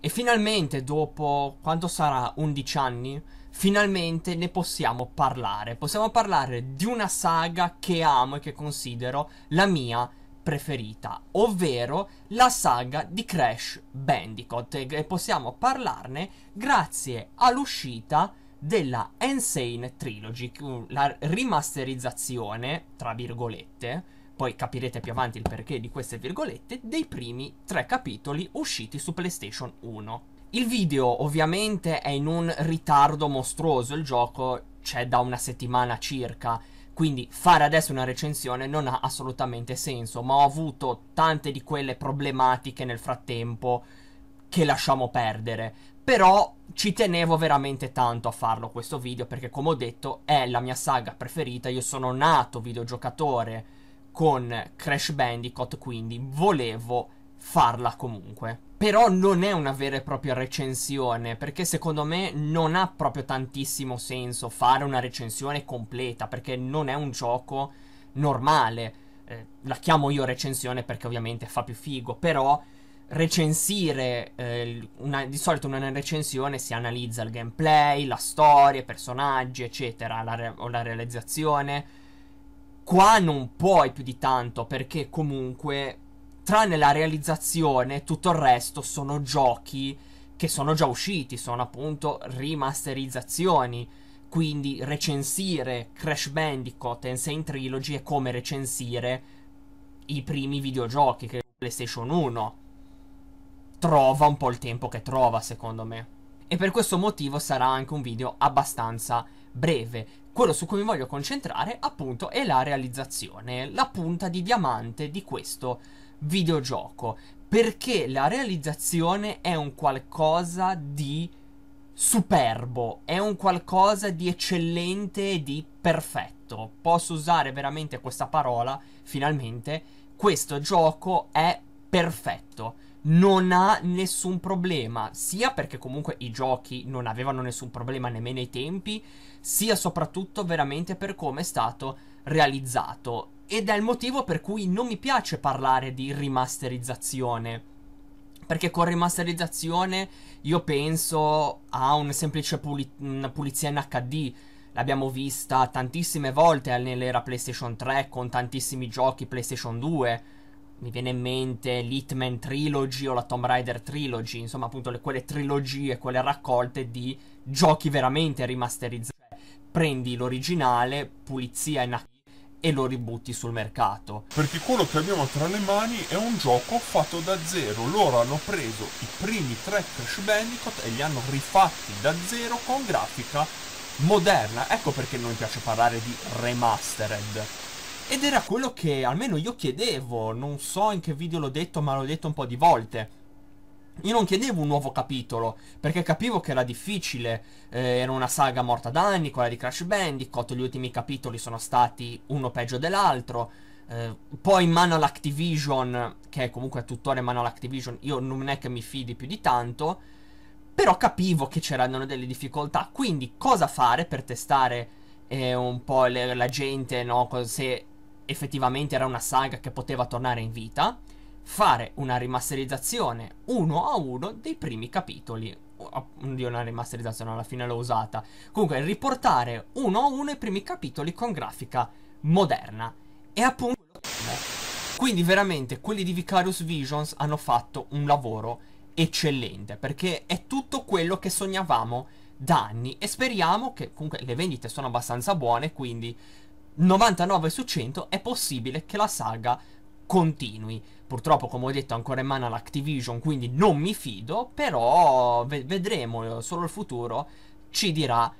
E finalmente, dopo quanto sarà 11 anni, finalmente ne possiamo parlare. Possiamo parlare di una saga che amo e che considero la mia preferita, ovvero la saga di Crash Bandicoot. E possiamo parlarne grazie all'uscita della Insane Trilogy, la rimasterizzazione, tra virgolette, poi capirete più avanti il perché di queste virgolette, dei primi tre capitoli usciti su PlayStation 1. Il video ovviamente è in un ritardo mostruoso, il gioco c'è da una settimana circa, quindi fare adesso una recensione non ha assolutamente senso, ma ho avuto tante di quelle problematiche nel frattempo che lasciamo perdere. Però ci tenevo veramente tanto a farlo questo video perché come ho detto è la mia saga preferita, io sono nato videogiocatore con Crash Bandicoot, quindi volevo farla comunque. Però non è una vera e propria recensione, perché secondo me non ha proprio tantissimo senso fare una recensione completa, perché non è un gioco normale. Eh, la chiamo io recensione perché ovviamente fa più figo, però recensire eh, una, di solito una recensione si analizza il gameplay, la storia, i personaggi, eccetera, la, re- la realizzazione Qua non puoi più di tanto perché comunque, tranne la realizzazione, tutto il resto sono giochi che sono già usciti, sono appunto rimasterizzazioni. Quindi recensire Crash Bandicoot e Insane Trilogy è come recensire i primi videogiochi che PlayStation 1 trova un po' il tempo che trova, secondo me. E per questo motivo sarà anche un video abbastanza breve. Quello su cui mi voglio concentrare, appunto, è la realizzazione, la punta di diamante di questo videogioco, perché la realizzazione è un qualcosa di superbo, è un qualcosa di eccellente e di perfetto. Posso usare veramente questa parola, finalmente, questo gioco è perfetto non ha nessun problema, sia perché comunque i giochi non avevano nessun problema nemmeno ai tempi, sia soprattutto veramente per come è stato realizzato. Ed è il motivo per cui non mi piace parlare di rimasterizzazione. Perché con rimasterizzazione io penso a un semplice puli- una pulizia in HD. L'abbiamo vista tantissime volte nell'era PlayStation 3 con tantissimi giochi PlayStation 2 mi viene in mente l'Hitman Trilogy o la Tomb Raider Trilogy, insomma appunto le, quelle trilogie, quelle raccolte di giochi veramente rimasterizzati. Cioè, prendi l'originale, pulizia e nacchi e lo ributti sul mercato. Perché quello che abbiamo tra le mani è un gioco fatto da zero. Loro hanno preso i primi tre Crash Bandicoot e li hanno rifatti da zero con grafica moderna. Ecco perché non mi piace parlare di remastered ed era quello che almeno io chiedevo, non so in che video l'ho detto ma l'ho detto un po' di volte. Io non chiedevo un nuovo capitolo, perché capivo che era difficile, eh, era una saga morta da anni, quella di Crash Bandicoot, gli ultimi capitoli sono stati uno peggio dell'altro, eh, poi in mano all'Activision, che è comunque tuttora in mano all'Activision, io non è che mi fidi più di tanto, però capivo che c'erano delle difficoltà, quindi cosa fare per testare eh, un po' le, la gente, no? se effettivamente era una saga che poteva tornare in vita, fare una rimasterizzazione uno a uno dei primi capitoli. Di una rimasterizzazione alla fine l'ho usata. Comunque, riportare uno a uno i primi capitoli con grafica moderna. E appunto. Quindi, veramente, quelli di Vicarious Visions hanno fatto un lavoro eccellente. Perché è tutto quello che sognavamo da anni. E speriamo che comunque le vendite sono abbastanza buone. Quindi 99 su 100 è possibile che la saga continui. Purtroppo, come ho detto, ancora in mano all'Activision, quindi non mi fido, però vedremo, solo il futuro ci dirà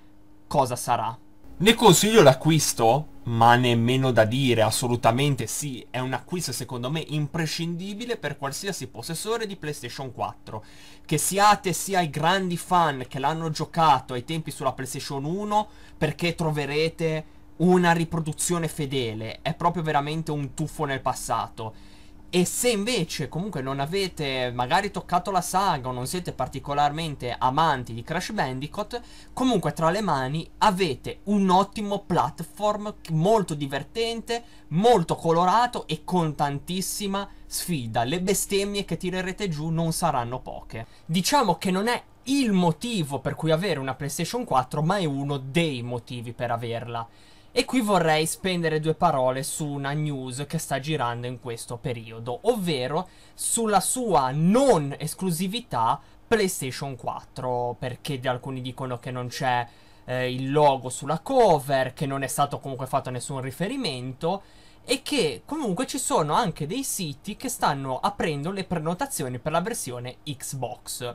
cosa sarà. Ne consiglio l'acquisto? Ma nemmeno da dire, assolutamente sì, è un acquisto secondo me imprescindibile per qualsiasi possessore di PlayStation 4. Che siate sia i grandi fan che l'hanno giocato ai tempi sulla PlayStation 1, perché troverete una riproduzione fedele, è proprio veramente un tuffo nel passato. E se invece comunque non avete magari toccato la saga o non siete particolarmente amanti di Crash Bandicoot, comunque tra le mani avete un ottimo platform molto divertente, molto colorato e con tantissima sfida. Le bestemmie che tirerete giù non saranno poche. Diciamo che non è il motivo per cui avere una PlayStation 4, ma è uno dei motivi per averla. E qui vorrei spendere due parole su una news che sta girando in questo periodo, ovvero sulla sua non esclusività PlayStation 4, perché alcuni dicono che non c'è eh, il logo sulla cover, che non è stato comunque fatto nessun riferimento e che comunque ci sono anche dei siti che stanno aprendo le prenotazioni per la versione Xbox.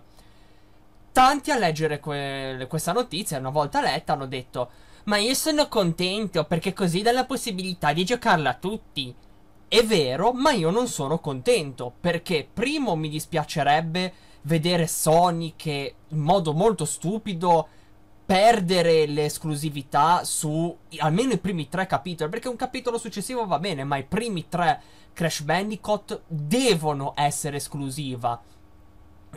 Tanti a leggere que- questa notizia, una volta letta, hanno detto ma io sono contento perché così dà la possibilità di giocarla a tutti. È vero, ma io non sono contento perché primo mi dispiacerebbe vedere Sony che in modo molto stupido perdere le esclusività su almeno i primi tre capitoli, perché un capitolo successivo va bene, ma i primi tre Crash Bandicoot devono essere esclusiva.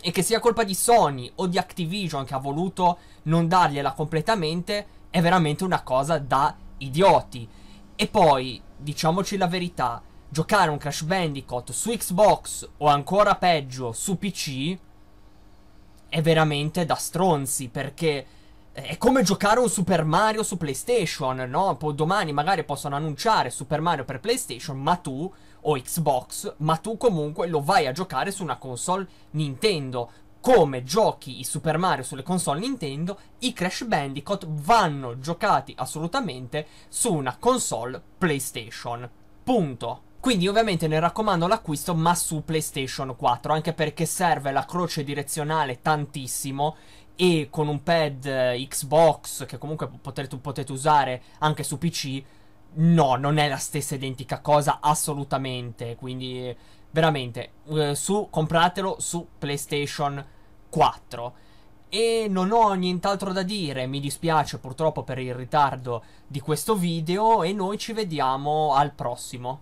E che sia colpa di Sony o di Activision che ha voluto non dargliela completamente, è veramente una cosa da idioti. E poi, diciamoci la verità, giocare un Crash Bandicoot su Xbox o ancora peggio su PC è veramente da stronzi perché eh, è come giocare un Super Mario su PlayStation, no? P- domani magari possono annunciare Super Mario per PlayStation, ma tu o Xbox, ma tu comunque lo vai a giocare su una console Nintendo come giochi i Super Mario sulle console Nintendo, i Crash Bandicoot vanno giocati assolutamente su una console PlayStation. Punto. Quindi ovviamente ne raccomando l'acquisto ma su PlayStation 4, anche perché serve la croce direzionale tantissimo e con un pad eh, Xbox che comunque potete, potete usare anche su PC, no, non è la stessa identica cosa assolutamente, quindi veramente eh, su compratelo su PlayStation 4 4. E non ho nient'altro da dire, mi dispiace purtroppo per il ritardo di questo video e noi ci vediamo al prossimo.